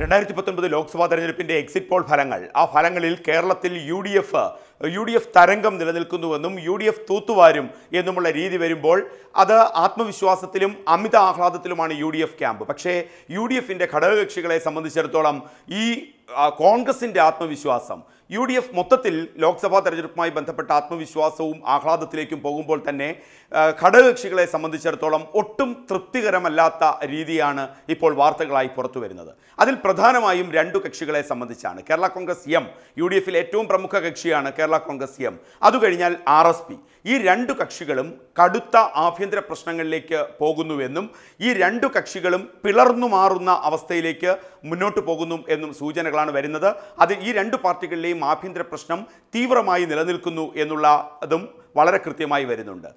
രണ്ടായിരത്തി പത്തൊൻപത് ലോക്സഭാ തെരഞ്ഞെടുപ്പിന്റെ എക്സിറ്റ് പോൾ ഫലങ്ങൾ ആ ഫലങ്ങളിൽ കേരളത്തിൽ U D F U D F തരംഗം നിലനിൽക്കുന്നുവെന്നും യു ഡി എഫ് തൂത്തുവാരും എന്നുമുള്ള രീതി വരുമ്പോൾ അത് ആത്മവിശ്വാസത്തിലും അമിത ആഹ്ലാദത്തിലുമാണ് യു ഡി എഫ് ക്യാമ്പ് പക്ഷേ യു ഡി എഫിൻ്റെ ഘടകകക്ഷികളെ സംബന്ധിച്ചിടത്തോളം ഈ കോൺഗ്രസിൻ്റെ ആത്മവിശ്വാസം യു ഡി എഫ് മൊത്തത്തിൽ ലോക്സഭാ തെരഞ്ഞെടുപ്പുമായി ബന്ധപ്പെട്ട ആത്മവിശ്വാസവും ആഹ്ലാദത്തിലേക്കും പോകുമ്പോൾ തന്നെ ഘടകകക്ഷികളെ സംബന്ധിച്ചിടത്തോളം ഒട്ടും തൃപ്തികരമല്ലാത്ത രീതിയാണ് ഇപ്പോൾ വാർത്തകളായി പുറത്തു വരുന്നത് അതിൽ പ്രധാനമായും രണ്ടു കക്ഷികളെ സംബന്ധിച്ചാണ് Kerala Congress M U D എഫിൽ ഏറ്റവും പ്രമുഖ കക്ഷിയാണ് കേരള കോൺഗ്രസ് എം അതുകഴിഞ്ഞാൽ കഴിഞ്ഞാൽ ആർ എസ് പി ഈ രണ്ടു കക്ഷികളും കടുത്ത ആഭ്യന്തര പ്രശ്നങ്ങളിലേക്ക് പോകുന്നുവെന്നും ഈ രണ്ടു കക്ഷികളും പിളർന്നു മാറുന്ന അവസ്ഥയിലേക്ക് മുന്നോട്ട് പോകുന്നു എന്നും സൂചനകളാണ് ആണ് വരുന്നത് അത് ഈ രണ്ട് പാർട്ടികളിലെയും ആഭ്യന്തര പ്രശ്നം തീവ്രമായി നിലനിൽക്കുന്നു എന്നുള്ള അതും വളരെ കൃത്യമായി വരുന്നുണ്ട്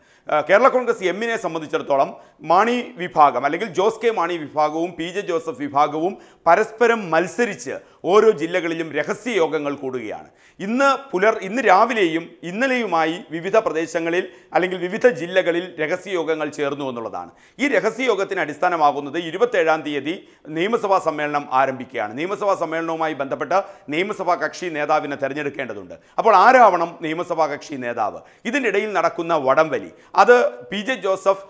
കേരള കോൺഗ്രസ് എമ്മിനെ സംബന്ധിച്ചിടത്തോളം മാണി വിഭാഗം അല്ലെങ്കിൽ ജോസ് കെ മാണി വിഭാഗവും പി ജെ ജോസഫ് വിഭാഗവും പരസ്പരം മത്സരിച്ച് ഓരോ ജില്ലകളിലും രഹസ്യ യോഗങ്ങൾ കൂടുകയാണ് ഇന്ന് പുലർ ഇന്ന് രാവിലെയും ഇന്നലെയുമായി വിവിധ പ്രദേശങ്ങളിൽ അല്ലെങ്കിൽ വിവിധ ജില്ലകളിൽ രഹസ്യ യോഗങ്ങൾ ചേർന്നു എന്നുള്ളതാണ് ഈ രഹസ്യ യോഗത്തിന് അടിസ്ഥാനമാകുന്നത് ഇരുപത്തേഴാം തീയതി നിയമസഭാ സമ്മേളനം ആരംഭിക്കുകയാണ് നിയമസഭാ സമ്മേളനവുമായി ബന്ധപ്പെട്ട് നിയമസഭാ കക്ഷി നേതാവിനെ തിരഞ്ഞെടുക്കേണ്ടതുണ്ട് അപ്പോൾ ആരാവണം നിയമസഭാ കക്ഷി നേതാവ് ഇതിന് ഇതിനിടയിൽ നടക്കുന്ന വടംവലി അത് പി ജെ ജോസഫ്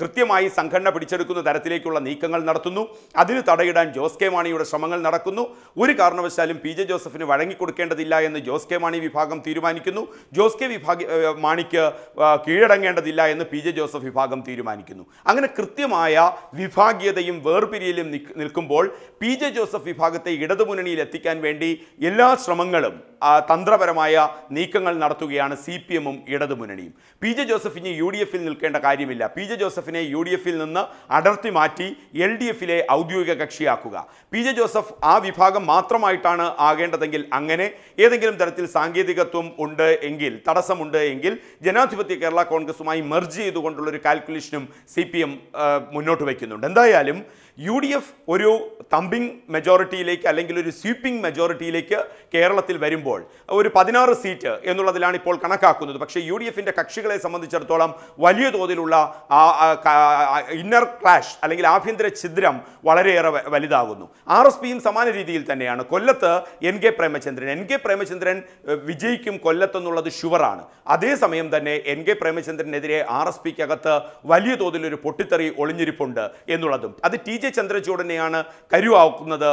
കൃത്യമായി സംഘടന പിടിച്ചെടുക്കുന്ന തരത്തിലേക്കുള്ള നീക്കങ്ങൾ നടത്തുന്നു അതിന് തടയിടാൻ ജോസ് കെ മാണിയുടെ ശ്രമങ്ങൾ നടക്കുന്നു ഒരു കാരണവശാലും പി ജെ ജോസഫിന് വഴങ്ങിക്കൊടുക്കേണ്ടതില്ല എന്ന് ജോസ് കെ മാണി വിഭാഗം തീരുമാനിക്കുന്നു ജോസ് കെ വിഭാഗ മാണിക്ക് കീഴടങ്ങേണ്ടതില്ല എന്ന് പി ജെ ജോസഫ് വിഭാഗം തീരുമാനിക്കുന്നു അങ്ങനെ കൃത്യമായ വിഭാഗീയതയും വേർപിരിയലും നിൽക്കുമ്പോൾ പി ജെ ജോസഫ് വിഭാഗത്തെ ഇടതുമുന്നണിയിൽ എത്തിക്കാൻ വേണ്ടി എല്ലാ ശ്രമങ്ങളും തന്ത്രപരമായ നീക്കങ്ങൾ നടത്തുകയാണ് സി പി എമ്മും ഇടതുമുന്നണിയും പി ജെ ജോസഫിന് യു ഡി എഫിൽ നിൽക്കേണ്ട കാര്യം കാര്യമില്ല പി ജെ ജോസഫിനെ യു ഡി എഫിൽ നിന്ന് അടർത്തി മാറ്റി എൽ ഡി എഫിലെ ഔദ്യോഗിക കക്ഷിയാക്കുക പി ജെ ജോസഫ് ആ വിഭാഗം മാത്രമായിട്ടാണ് ആകേണ്ടതെങ്കിൽ അങ്ങനെ ഏതെങ്കിലും തരത്തിൽ സാങ്കേതികത്വം ഉണ്ട് എങ്കിൽ തടസ്സമുണ്ട് എങ്കിൽ ജനാധിപത്യ കേരള കോൺഗ്രസുമായി മെർജ് ചെയ്തുകൊണ്ടുള്ളൊരു ഒരു കാൽക്കുലേഷനും സി പി എം മുന്നോട്ട് വയ്ക്കുന്നുണ്ട് എന്തായാലും യു ഡി എഫ് ഒരു തമ്പിങ് മെജോറിറ്റിയിലേക്ക് അല്ലെങ്കിൽ ഒരു സ്വീപ്പിംഗ് മെജോറിറ്റിയിലേക്ക് കേരളത്തിൽ വരുമ്പോൾ ഒരു പതിനാറ് സീറ്റ് എന്നുള്ളതിലാണ് ഇപ്പോൾ കണക്കാക്കുന്നത് പക്ഷേ യു ഡി എഫിൻ്റെ കക്ഷികളെ സംബന്ധിച്ചിടത്തോളം വലിയ തോതിലുള്ള തമ്മിലുള്ള ആ ഇന്നർ ക്ലാഷ് അല്ലെങ്കിൽ ആഭ്യന്തര ഛിദ്രം വളരെയേറെ വലുതാകുന്നു ആർ എസ് പിയും സമാന രീതിയിൽ തന്നെയാണ് കൊല്ലത്ത് N K Premachandran N K Premachandran വിജയിക്കും കൊല്ലത്തെന്നുള്ളത് ഷുവറാണ് അതേസമയം തന്നെ എൻ കെ പ്രേമചന്ദ്രനെതിരെ ആർ എസ് പിക്കകത്ത് വലിയ തോതിൽ ഒരു പൊട്ടിത്തെറി ഒളിഞ്ഞിരിപ്പുണ്ട് എന്നുള്ളതും അത് ടി ജെ ചന്ദ്രചൂഡനെയാണ് കരുവാക്കുന്നത്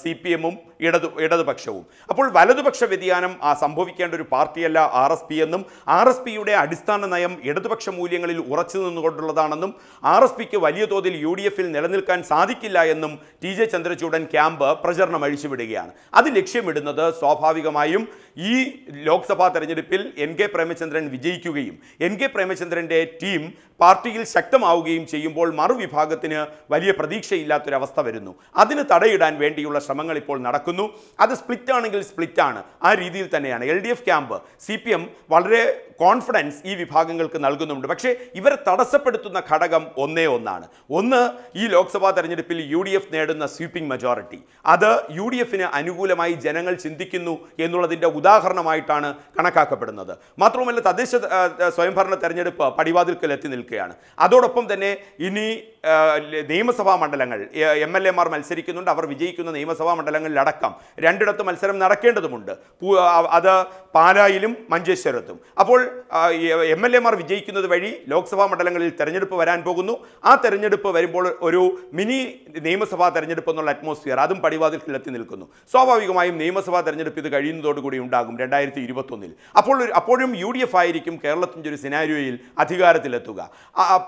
സി പി എമ്മും ഇടതു ഇടതുപക്ഷവും അപ്പോൾ വലതുപക്ഷ വ്യതിയാനം സംഭവിക്കേണ്ട ഒരു പാർട്ടിയല്ല ആർ എസ് പി എന്നും ആർ എസ് പിയുടെ അടിസ്ഥാന നയം ഇടതുപക്ഷ മൂല്യങ്ങളിൽ ഉറച്ചു നിന്നുകൊണ്ടുള്ളതാണെന്നും ആർ എസ് പിക്ക് വലിയ തോതിൽ യു ഡി എഫിൽ നിലനിൽക്കാൻ സാധിക്കില്ല എന്നും ടി ജെ ചന്ദ്രചൂഡൻ ക്യാമ്പ് പ്രചരണം അഴിച്ചുവിടുകയാണ് അത് ലക്ഷ്യമിടുന്നത് സ്വാഭാവികമായും ഈ ലോക്സഭാ തെരഞ്ഞെടുപ്പിൽ എൻ കെ പ്രേമചന്ദ്രൻ വിജയിക്കുകയും എൻ കെ പ്രേമചന്ദ്രൻ്റെ ടീം പാർട്ടിയിൽ ശക്തമാവുകയും ചെയ്യുമ്പോൾ മറുവിഭാഗത്തിന് വലിയ പ്രതീക്ഷയില്ലാത്തൊരവസ്ഥ വരുന്നു അതിന് തടയിടാൻ വേണ്ടിയുള്ള ശ്രമങ്ങൾ ഇപ്പോൾ നടക്കുന്നു നടക്കുന്നു അത് സ്പ്ലിറ്റ് ആണെങ്കിൽ സ്പ്ലിറ്റ് ആണ് ആ രീതിയിൽ തന്നെയാണ് L D F camp C P M വളരെ കോൺഫിഡൻസ് ഈ വിഭാഗങ്ങൾക്ക് നൽകുന്നുണ്ട് പക്ഷേ ഇവരെ തടസ്സപ്പെടുത്തുന്ന ഘടകം ഒന്നേ ഒന്നാണ് ഒന്ന് ഈ ലോക്സഭാ തെരഞ്ഞെടുപ്പിൽ യു ഡി എഫ് നേടുന്ന സ്വീപ്പിംഗ് മെജോറിറ്റി അത് യു ഡി എഫിന് അനുകൂലമായി ജനങ്ങൾ ചിന്തിക്കുന്നു എന്നുള്ളതിൻ്റെ ഉദാഹരണമായിട്ടാണ് കണക്കാക്കപ്പെടുന്നത് മാത്രവുമല്ല തദ്ദേശ സ്വയംഭരണ തെരഞ്ഞെടുപ്പ് പടിവാതിൽക്കൽ എത്തി നിൽക്കുകയാണ് അതോടൊപ്പം തന്നെ ഇനി നിയമസഭാ മണ്ഡലങ്ങൾ എം എൽ മാർ മത്സരിക്കുന്നുണ്ട് അവർ വിജയിക്കുന്ന നിയമസഭാ മണ്ഡലങ്ങളിലടക്കം അടക്കം രണ്ടിടത്ത് മത്സരം നടക്കേണ്ടതുണ്ട് അത് പാലായിലും മഞ്ചേശ്വരത്തും അപ്പോൾ എം എൽ എമാർ വിജയിക്കുന്നത് വഴി ലോക്സഭാ മണ്ഡലങ്ങളിൽ തെരഞ്ഞെടുപ്പ് വരാൻ പോകുന്നു ആ തെരഞ്ഞെടുപ്പ് വരുമ്പോൾ ഒരു മിനി നിയമസഭാ തെരഞ്ഞെടുപ്പ് എന്നുള്ള അറ്റ്മോസ്ഫിയർ അതും പടിവാതിൽ കിളത്തി നിൽക്കുന്നു സ്വാഭാവികമായും നിയമസഭാ തെരഞ്ഞെടുപ്പ് ഇത് കഴിയുന്നതോടുകൂടി ഉണ്ടാകും രണ്ടായിരത്തി ഇരുപത്തൊന്നിൽ അപ്പോൾ അപ്പോഴും യു ഡി എഫ് ആയിരിക്കും കേരളത്തിൻ്റെ ഒരു സിനാരിയോയിൽ അധികാരത്തിലെത്തുക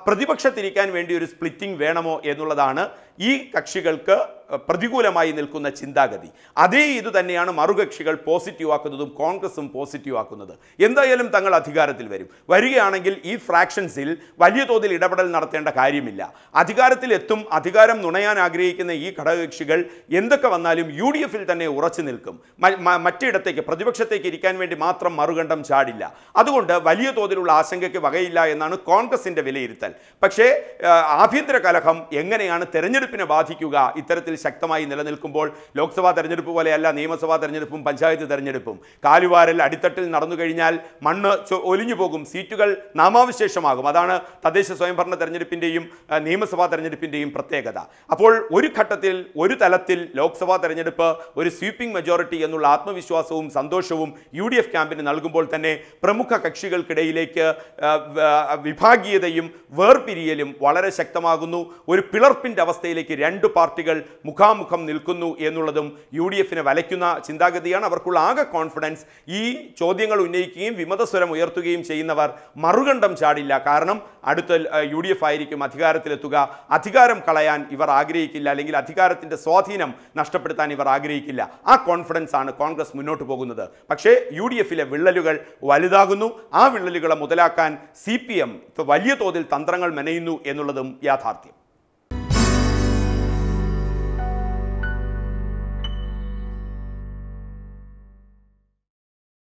പ്രതിപക്ഷത്തിരിക്കാൻ വേണ്ടി ഒരു സ്പ്ലിറ്റിംഗ് വേണമോ എന്നുള്ളതാണ് ഈ കക്ഷികൾക്ക് പ്രതികൂലമായി നിൽക്കുന്ന ചിന്താഗതി അതേ ഇതുതന്നെയാണ് മറുകക്ഷികൾ പോസിറ്റീവ് ആക്കുന്നതും കോൺഗ്രസും പോസിറ്റീവ് ആക്കുന്നത് എന്തായാലും തങ്ങൾ അധികാരത്തിൽ വരും വരികയാണെങ്കിൽ ഈ ഫ്രാക്ഷൻസിൽ വലിയ തോതിൽ ഇടപെടൽ നടത്തേണ്ട കാര്യമില്ല അധികാരത്തിൽ എത്തും അധികാരം നുണയാൻ ആഗ്രഹിക്കുന്ന ഈ ഘടകകക്ഷികൾ എന്തൊക്കെ വന്നാലും യു ഡി എഫിൽ തന്നെ ഉറച്ചു നിൽക്കും മറ്റിടത്തേക്ക് പ്രതിപക്ഷത്തേക്ക് ഇരിക്കാൻ വേണ്ടി മാത്രം മറുകണ്ഠം ചാടില്ല അതുകൊണ്ട് വലിയ തോതിലുള്ള ആശങ്കയ്ക്ക് വകയില്ല എന്നാണ് കോൺഗ്രസിൻ്റെ വിലയിരുത്തൽ പക്ഷേ ആഭ്യന്തര കലഹം എങ്ങനെയാണ് തെരഞ്ഞെടുപ്പിനെ ബാധിക്കുക ഇത്തരത്തിൽ ശക്തമായി നിലനിൽക്കുമ്പോൾ ലോക്സഭാ തെരഞ്ഞെടുപ്പ് പോലെയല്ല നിയമസഭാ തെരഞ്ഞെടുപ്പും പഞ്ചായത്ത് തെരഞ്ഞെടുപ്പും കാലുവാരൽ അടിത്തട്ടിൽ നടന്നു കഴിഞ്ഞാൽ മണ്ണ് ഒലിഞ്ഞു പോകും സീറ്റുകൾ നാമാവശേഷമാകും അതാണ് തദ്ദേശ സ്വയംഭരണ തെരഞ്ഞെടുപ്പിൻ്റെയും നിയമസഭാ തെരഞ്ഞെടുപ്പിൻ്റെയും പ്രത്യേകത അപ്പോൾ ഒരു ഘട്ടത്തിൽ ഒരു തലത്തിൽ ലോക്സഭാ തെരഞ്ഞെടുപ്പ് ഒരു സ്വീപ്പിംഗ് മെജോറിറ്റി എന്നുള്ള ആത്മവിശ്വാസവും സന്തോഷവും യു ഡി എഫ് ക്യാമ്പിന് നൽകുമ്പോൾ തന്നെ പ്രമുഖ കക്ഷികൾക്കിടയിലേക്ക് വിഭാഗീയതയും വേർപിരിയലും വളരെ ശക്തമാകുന്നു ഒരു പിളർപ്പിൻ്റെ അവസ്ഥയിലേക്ക് രണ്ട് പാർട്ടികൾ മുഖാമുഖം നിൽക്കുന്നു എന്നുള്ളതും യു ഡി എഫിനെ വലയ്ക്കുന്ന ചിന്താഗതിയാണ് അവർക്കുള്ള ആകെ കോൺഫിഡൻസ് ഈ ചോദ്യങ്ങൾ ഉന്നയിക്കുകയും വിമതസ്വരം ഉയർത്തുകയും ചെയ്യുന്നവർ മറുകണ്ഠം ചാടില്ല കാരണം അടുത്ത യു ഡി എഫ് ആയിരിക്കും അധികാരത്തിലെത്തുക അധികാരം കളയാൻ ഇവർ ആഗ്രഹിക്കില്ല അല്ലെങ്കിൽ അധികാരത്തിൻ്റെ സ്വാധീനം നഷ്ടപ്പെടുത്താൻ ഇവർ ആഗ്രഹിക്കില്ല ആ കോൺഫിഡൻസ് ആണ് കോൺഗ്രസ് മുന്നോട്ട് പോകുന്നത് പക്ഷേ യു ഡി എഫിലെ വിള്ളലുകൾ വലുതാകുന്നു ആ വിള്ളലുകളെ മുതലാക്കാൻ സി പി എം വലിയ തോതിൽ തന്ത്രങ്ങൾ മെനയുന്നു എന്നുള്ളതും യാഥാർത്ഥ്യം